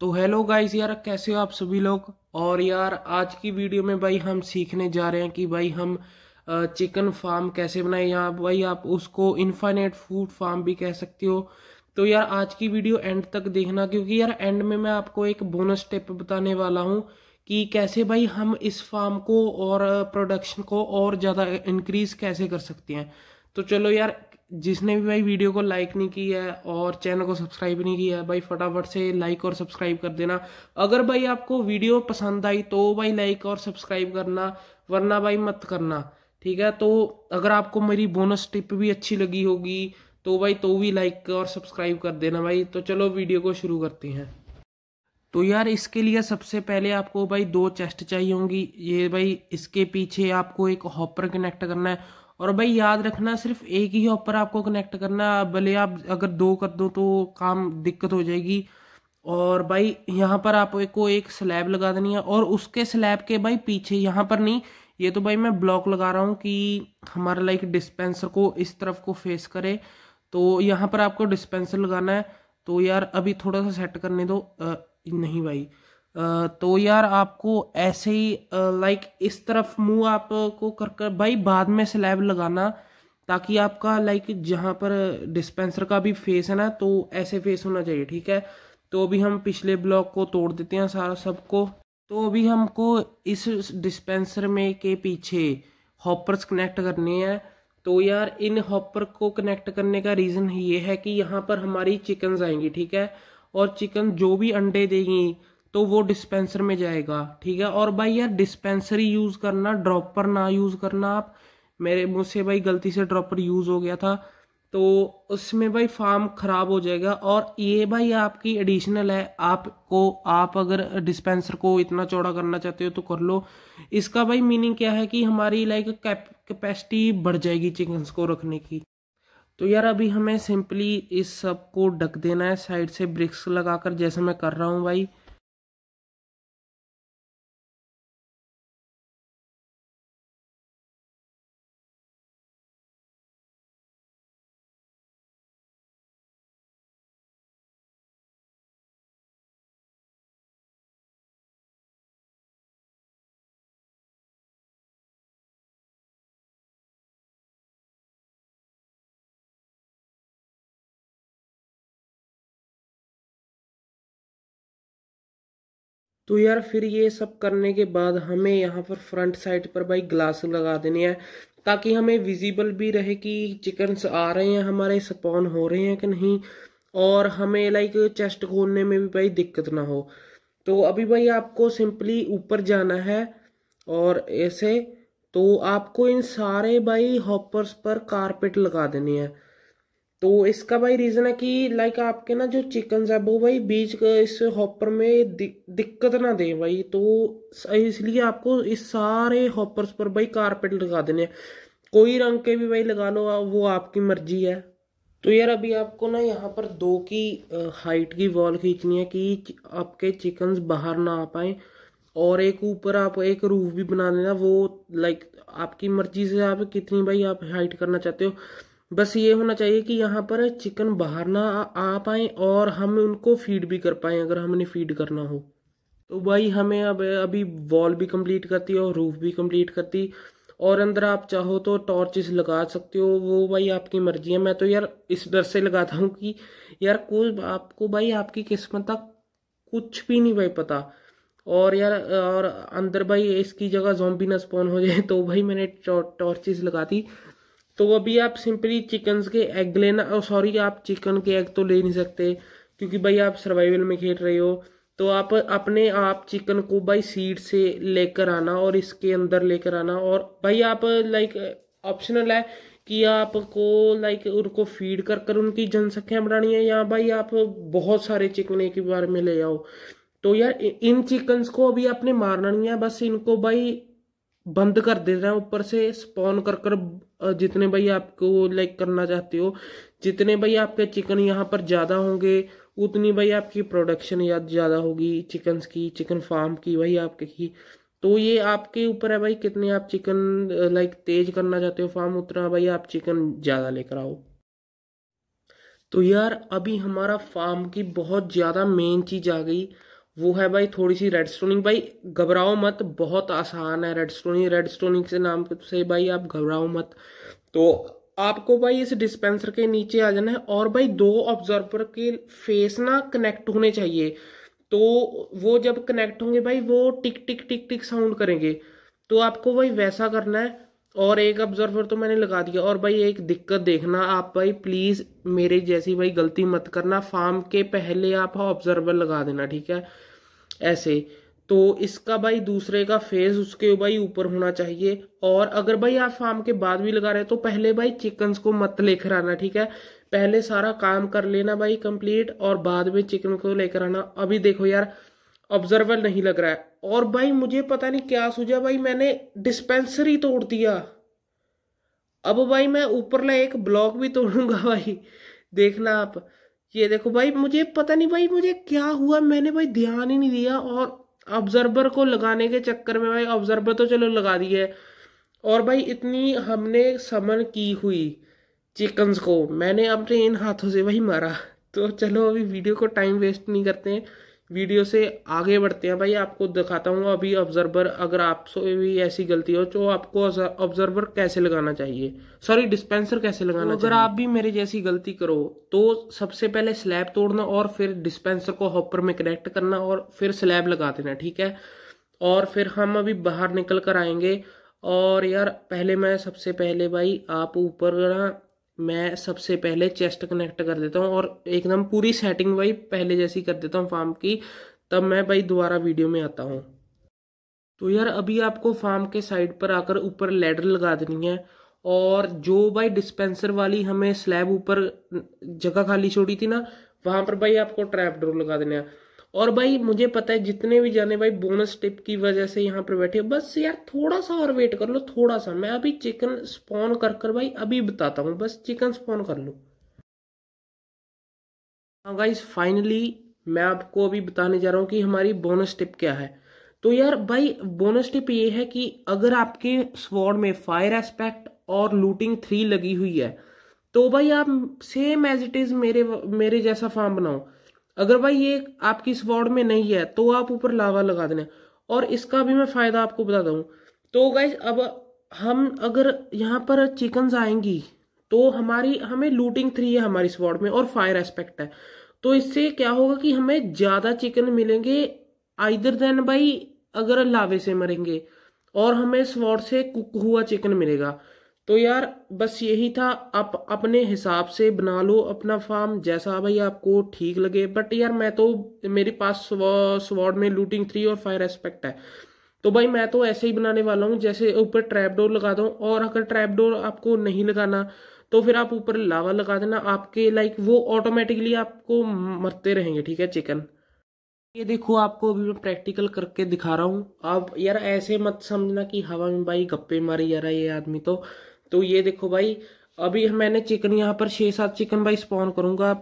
तो hello guys यार कैसे हो आप सभी लोग और यार आज की वीडियो में भाई हम सीखने जा रहे हैं कि भाई हम चिकन फार्म कैसे बनाए या भाई आप उसको इन्फाइनेट फूड फार्म भी कह सकते हो तो यार आज की वीडियो एंड तक देखना क्योंकि यार एंड में मैं आपको एक बोनस टिप बताने वाला हूँ कि कैसे भाई हम इस फार्म को और प्रोडक्शन को और ज़्यादा इंक्रीज़ कैसे कर सकते हैं तो चलो यार जिसने भी भाई वीडियो को लाइक नहीं किया है और चैनल को सब्सक्राइब नहीं किया है भाई फटाफट से लाइक और सब्सक्राइब कर देना अगर भाई आपको वीडियो पसंद आई तो भाई लाइक और सब्सक्राइब करना वरना भाई मत करना ठीक है तो अगर आपको मेरी बोनस टिप भी अच्छी लगी होगी तो भाई तो भी लाइक और सब्सक्राइब कर देना भाई तो चलो वीडियो को शुरू करते हैं तो यार इसके लिए सबसे पहले आपको भाई दो चेस्ट चाहिए होंगी ये भाई इसके पीछे आपको एक हॉपर कनेक्ट करना है और भाई याद रखना सिर्फ एक ही हॉपर आपको कनेक्ट करना भले आप अगर दो कर दो तो काम दिक्कत हो जाएगी और भाई यहाँ पर आपको एक स्लैब लगा देनी है और उसके स्लैब के भाई पीछे यहाँ पर नहीं ये तो भाई मैं ब्लॉक लगा रहा हूँ कि हमारा लाइक डिस्पेंसर को इस तरफ को फेस करे तो यहाँ पर आपको डिस्पेंसर लगाना है तो यार अभी थोड़ा सा सेट करने दो आ, नहीं भाई तो यार आपको ऐसे ही लाइक इस तरफ मुंह आपको कर कर भाई बाद में स्लैब लगाना ताकि आपका लाइक जहाँ पर डिस्पेंसर का भी फेस है ना तो ऐसे फेस होना चाहिए ठीक है तो अभी हम पिछले ब्लॉक को तोड़ देते हैं सारा सबको तो अभी हमको इस डिस्पेंसर में के पीछे हॉपर्स कनेक्ट करने हैं तो यार इन हॉपर को कनेक्ट करने का रीज़न ये है कि यहाँ पर हमारी चिकन्स आएंगी ठीक है और चिकन जो भी अंडे देगी तो वो डिस्पेंसर में जाएगा ठीक है और भाई यार डिस्पेंसरी यूज़ करना ड्रॉपर ना यूज़ करना आप मेरे मुझसे भाई गलती से ड्रॉपर यूज़ हो गया था तो उसमें भाई फार्म ख़राब हो जाएगा और ये भाई आपकी एडिशनल है आपको आप अगर डिस्पेंसर को इतना चौड़ा करना चाहते हो तो कर लो इसका भाई मीनिंग क्या है कि हमारी लाइक कैपेसिटी बढ़ जाएगी चिकन्स को रखने की तो यार अभी हमें सिंपली इस सब को ढक देना है साइड से ब्रिक्स लगाकर जैसे मैं कर रहा हूँ भाई तो यार फिर ये सब करने के बाद हमें यहाँ पर फ्रंट साइड पर भाई ग्लास लगा देने हैं ताकि हमें विजिबल भी रहे कि चिकन्स आ रहे हैं हमारे स्पॉन हो रहे हैं कि नहीं और हमें लाइक चेस्ट खोलने में भी भाई दिक्कत ना हो तो अभी भाई आपको सिंपली ऊपर जाना है और ऐसे तो आपको इन सारे भाई हॉपर्स पर कारपेट लगा देने हैं तो इसका भाई रीज़न है कि लाइक आपके ना जो चिकन है वो भाई बीज इस हॉपर में दि, दिक्कत ना दे भाई तो इसलिए आपको इस सारे हॉपर्स पर भाई कारपेट लगा देने कोई रंग के भी भाई लगा लो वो आपकी मर्जी है तो यार अभी आपको ना यहाँ पर दो की हाइट की वॉल खींचनी है कि आपके चिकन बाहर ना आ पाए और एक ऊपर आप एक रूफ भी बना लेना वो लाइक आपकी मर्जी से आप कितनी भाई आप हाइट करना चाहते हो बस ये होना चाहिए कि यहाँ पर चिकन बाहर ना आ पाए और हम उनको फीड भी कर पाए अगर हमने फीड करना हो तो भाई हमें अब अभी वॉल भी कंप्लीट करती और रूफ भी कंप्लीट करती और अंदर आप चाहो तो टॉर्चेस लगा सकते हो वो भाई आपकी मर्जी है मैं तो यार इस डर से लगाता हूँ कि यार कुछ आपको भाई आपकी किस्मत का कुछ भी नहीं भाई पता और यार और अंदर भाई इसकी जगह जोम्बी ना स्पॉन हो जाए तो भाई मैंने टॉर्चेस लगा दी तो अभी आप सिंपली चिकन के एग लेना और oh, सॉरी आप चिकन के एग तो ले नहीं सकते क्योंकि भाई आप सर्वाइवल में खेल रहे हो तो आप अपने आप चिकन को भाई सीड से लेकर आना और इसके अंदर लेकर आना और भाई आप लाइक ऑप्शनल है कि आपको लाइक उनको फीड कर कर उनकी जनसंख्या बढ़ानी है या भाई आप बहुत सारे चिकन एक बार में ले आओ तो यार इन चिकन्स को अभी आपने मारना नहीं है बस इनको भाई बंद कर देना है ऊपर से स्पॉन कर कर जितने भाई आपको लाइक करना चाहते हो जितने भाई आपके चिकन यहाँ पर ज़्यादा होंगे उतनी भाई आपकी प्रोडक्शन या ज़्यादा होगी चिकन्स की चिकन फार्म की भाई आपके की तो ये आपके ऊपर है भाई कितने आप चिकन लाइक तेज करना चाहते हो फार्म उतना भाई आप चिकन ज़्यादा लेकर आओ तो यार अभी हमारा फार्म की बहुत ज़्यादा मेन चीज़ आ गई वो है भाई थोड़ी सी रेड स्टोनिंग भाई घबराओ मत बहुत आसान है रेड स्टोनिंग रेड स्टोनिंग से नाम से भाई आप घबराओ मत तो आपको भाई इस डिस्पेंसर के नीचे आ जाना है और भाई दो ऑब्जर्वर के फेस ना कनेक्ट होने चाहिए तो वो जब कनेक्ट होंगे भाई वो टिक टिक टिक टिक साउंड करेंगे तो आपको भाई वैसा करना है और एक ऑब्जर्वर तो मैंने लगा दिया और भाई एक दिक्कत देखना आप भाई प्लीज़ मेरे जैसी भाई गलती मत करना फार्म के पहले आप ऑब्जर्वर हाँ लगा देना ठीक है ऐसे तो इसका भाई दूसरे का फेस उसके भाई ऊपर होना चाहिए और अगर भाई आप फार्म के बाद भी लगा रहे हैं तो पहले भाई चिकन्स को मत लेकर आना ठीक है पहले सारा काम कर लेना भाई कंप्लीट और बाद में चिकन को लेकर आना अभी देखो यार ऑब्जर्वर नहीं लग रहा है और भाई मुझे पता नहीं क्या सूझा भाई मैंने डिस्पेंसरी तोड़ दिया अब भाई मैं ला एक ब्लॉक भी तोड़ूंगा भाई देखना आप ये देखो भाई मुझे पता नहीं भाई मुझे क्या हुआ मैंने भाई ध्यान ही नहीं दिया और ऑब्जर्वर को लगाने के चक्कर में भाई ऑब्जर्वर तो चलो लगा दिया है और भाई इतनी हमने समन की हुई चिकन्स को मैंने अपने इन हाथों से वही मारा तो चलो अभी वीडियो को टाइम वेस्ट नहीं करते हैं वीडियो से आगे बढ़ते हैं भाई आपको दिखाता हूँ अभी ऑब्जर्वर अगर आपसे भी ऐसी गलती हो तो आपको ऑब्जर्वर कैसे लगाना चाहिए सॉरी डिस्पेंसर कैसे लगाना तो अगर आप भी मेरे जैसी गलती करो तो सबसे पहले स्लैब तोड़ना और फिर डिस्पेंसर को हॉपर में कनेक्ट करना और फिर स्लैब लगा देना ठीक है और फिर हम अभी बाहर निकल कर आएंगे और यार पहले मैं सबसे पहले भाई आप ऊपर ना मैं सबसे पहले चेस्ट कनेक्ट कर देता हूँ और एकदम पूरी सेटिंग भाई पहले जैसी कर देता हूँ फार्म की तब मैं भाई दोबारा वीडियो में आता हूँ तो यार अभी आपको फार्म के साइड पर आकर ऊपर लेडर लगा देनी है और जो भाई डिस्पेंसर वाली हमें स्लैब ऊपर जगह खाली छोड़ी थी ना वहाँ पर भाई आपको ट्रैप डोर लगा देना है और भाई मुझे पता है जितने भी जाने भाई बोनस टिप की वजह से यहाँ पर बैठे बस यार थोड़ा सा और वेट कर लो थोड़ा सा मैं अभी चिकन स्पॉन कर कर भाई अभी बताता हूँ बस चिकन स्पॉन कर लो हाँ गाइज फाइनली मैं आपको अभी बताने जा रहा हूँ कि हमारी बोनस टिप क्या है तो यार भाई बोनस टिप ये है कि अगर आपके स्वॉर्ड में फायर एस्पेक्ट और लूटिंग थ्री लगी हुई है तो भाई आप सेम एज इट इज मेरे मेरे जैसा फार्म बनाओ अगर भाई ये आपकी इस वार्ड में नहीं है तो आप ऊपर लावा लगा देना और इसका भी मैं फ़ायदा आपको बता दूँ तो गाइज अब हम अगर यहाँ पर चिकन्स आएंगी तो हमारी हमें लूटिंग थ्री है हमारी वार्ड में और फायर एस्पेक्ट है तो इससे क्या होगा कि हमें ज़्यादा चिकन मिलेंगे आइदर देन भाई अगर लावे से मरेंगे और हमें स्वॉर्ड से कुक हुआ चिकन मिलेगा तो यार बस यही था आप अपने हिसाब से बना लो अपना फार्म जैसा भाई आपको ठीक लगे बट यार मैं तो मेरे पास स्वॉर्ड में लूटिंग थ्री और फायर एस्पेक्ट है तो भाई मैं तो ऐसे ही बनाने वाला हूँ जैसे ऊपर ट्रैप डोर लगा दो और अगर ट्रैप डोर आपको नहीं लगाना तो फिर आप ऊपर लावा लगा देना आपके लाइक वो ऑटोमेटिकली आपको मरते रहेंगे ठीक है चिकन ये देखो आपको अभी मैं प्रैक्टिकल करके दिखा रहा हूँ आप यार ऐसे मत समझना कि हवा में भाई गप्पे मारी जा रहा है ये आदमी तो तो ये देखो भाई अभी मैंने चिकन यहाँ पर छः सात चिकन भाई स्पॉन करूँगा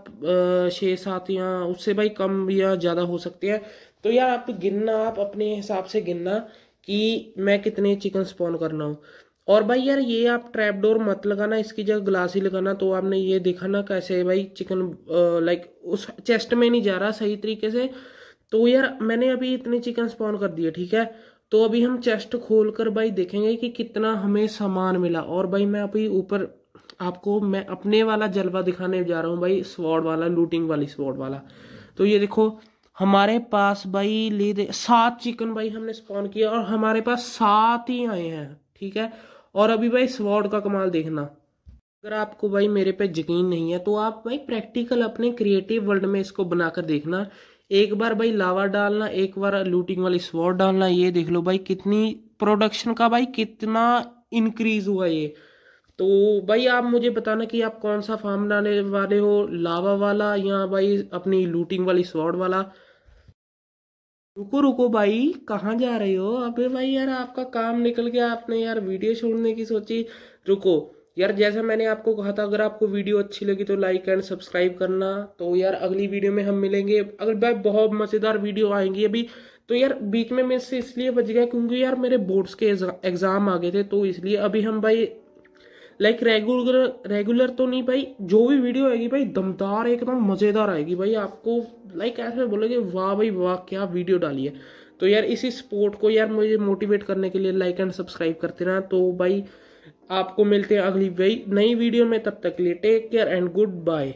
छः सात या उससे भाई कम या ज़्यादा हो सकते हैं तो यार आप गिनना आप अपने हिसाब से गिनना कि मैं कितने चिकन स्पॉन करना हूँ और भाई यार ये आप ट्रैप डोर मत लगाना इसकी जगह ग्लास ही लगाना तो आपने ये देखा ना कैसे भाई चिकन लाइक उस चेस्ट में नहीं जा रहा सही तरीके से तो यार मैंने अभी इतने चिकन स्पॉन कर दिए ठीक है तो अभी हम चेस्ट खोल कर भाई देखेंगे कि कितना हमें सामान मिला और भाई मैं अभी ऊपर आपको मैं अपने वाला जलवा दिखाने जा रहा हूँ भाई स्वॉर्ड वाला लूटिंग वाली स्वॉर्ड वाला तो ये देखो हमारे पास भाई ले दे सात चिकन भाई हमने स्पॉन किया और हमारे पास सात ही आए हैं ठीक है और अभी भाई स्वॉर्ड का कमाल देखना अगर आपको भाई मेरे पे यकीन नहीं है तो आप भाई प्रैक्टिकल अपने क्रिएटिव वर्ल्ड में इसको बनाकर देखना एक बार भाई लावा डालना एक बार लूटिंग वाली स्वॉट डालना ये देख लो भाई कितनी प्रोडक्शन का भाई कितना इंक्रीज हुआ ये तो भाई आप मुझे बताना कि आप कौन सा फार्म डालने वाले हो लावा वाला या भाई अपनी लूटिंग वाली स्वॉर्ड वाला रुको रुको भाई कहाँ जा रहे हो अबे भाई यार आपका काम निकल गया आपने यार वीडियो छोड़ने की सोची रुको यार जैसा मैंने आपको कहा था अगर आपको वीडियो अच्छी लगी तो लाइक एंड सब्सक्राइब करना तो यार अगली वीडियो में हम मिलेंगे अगर भाई बहुत मज़ेदार वीडियो आएंगी अभी तो यार बीच में मैं से इसलिए बच गया क्योंकि यार मेरे बोर्ड्स के एग्ज़ाम आ गए थे तो इसलिए अभी हम भाई लाइक रेगुलर रेगुलर तो नहीं भाई जो भी वीडियो आएगी भाई दमदार एकदम मज़ेदार आएगी भाई आपको लाइक ऐसे बोलोगे वाह भाई वाह क्या वीडियो डाली है तो यार इसी स्पोर्ट को यार मुझे मोटिवेट करने के लिए लाइक एंड सब्सक्राइब करते रहना तो भाई आपको मिलते हैं अगली नई वीडियो में तब तक के लिए take care and good bye